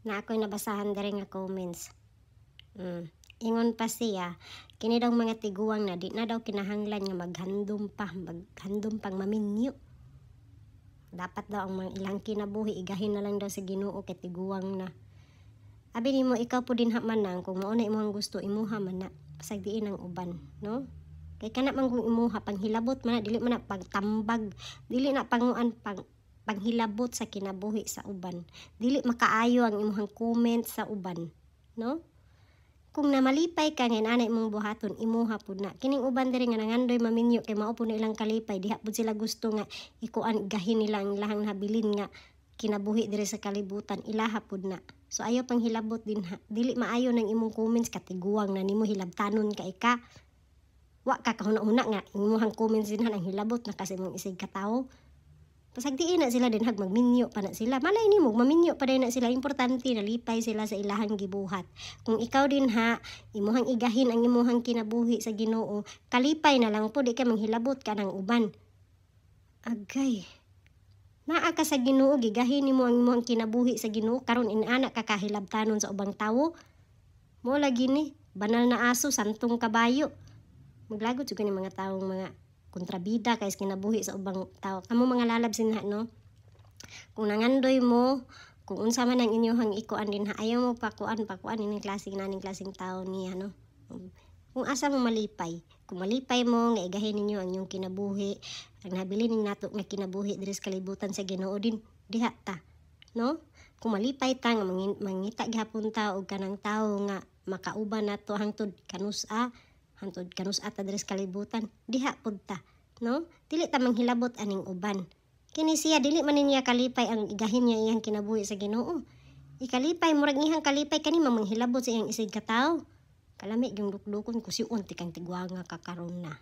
na ako'y nabasahan dari nga comments. Mm. Ingon pa siya, kini daw mga tiguang na di na daw kinahanglan nga maghandom pa, maghandum pang maminyo. Dapat daw ang mga ilang kinabuhi, igahin na lang daw sa ginoo kay tiguang na. Abi nimo ikaw po din haman nang kung mauna imong gusto imuha man na diin ang uban, no? Kay kana man kung imuha panghilabot man na dili man na pagtambag, dili na panguan pang panghilabot sa kinabuhi sa uban. Dili makaayo ang imong comment sa uban, no? Kung namalipay ka nga anay mong buhaton, imuha pud na. Kining uban diri nga nangandoy maminyo kay mao pud ilang kalipay, diha pud sila gusto nga ikuan gahin nila ang ilang habilin nga kinabuhi diri sa kalibutan, ilaha pud na. So ayo pang hilabot din ha. Dili maayo ng imong comments katiguang na nimo hilabtanon ka ika. Wa ka kahuna-una nga imong comments din ha ang hilabot na kasi mong isig ka tawo. Pasagdi na sila din hag magminyo pa na sila. Malay nimo maminyo pa na sila importante na lipay sila sa ilahang gibuhat. Kung ikaw din ha imuhang igahin ang imuhang kinabuhi sa Ginoo, kalipay na lang po di ka manghilabot ka ng uban. Agay. Naa ka sa Ginoo gigahin nimo ang imuhang kinabuhi sa Ginoo karon inana ka kahilabtanon sa ubang tawo. Mo lagi ni banal na aso santong kabayo. Maglagot jud ni mga taong mga kontrabida kay kinabuhi sa ubang tao. Amo mga lalab sinha no. Kung nangandoy mo kung unsa man ang inyohang ikuan din ha ayaw mo pakuan pakuan ining klasing na ning klaseng tao niya no. Kung asa mo malipay, kung malipay mo nga igahin ninyo ang inyong kinabuhi, ang nabili ning nato nga kinabuhi diri sa kalibutan sa Ginoo din diha ta. No? Kung malipay ta nga mangita gihapon ta og kanang tawo nga makauban nato hangtod kanusa hangtod kanus at adres kalibutan diha punta no dili ta manghilabot aning uban kini siya dili man niya kalipay ang igahin niya iyang kinabuhi sa Ginoo ikalipay murag ihang kalipay kani manghilabot sa iyang isig kataw kalami yung dukdukon ko si unti kang tigwa nga kakaroon na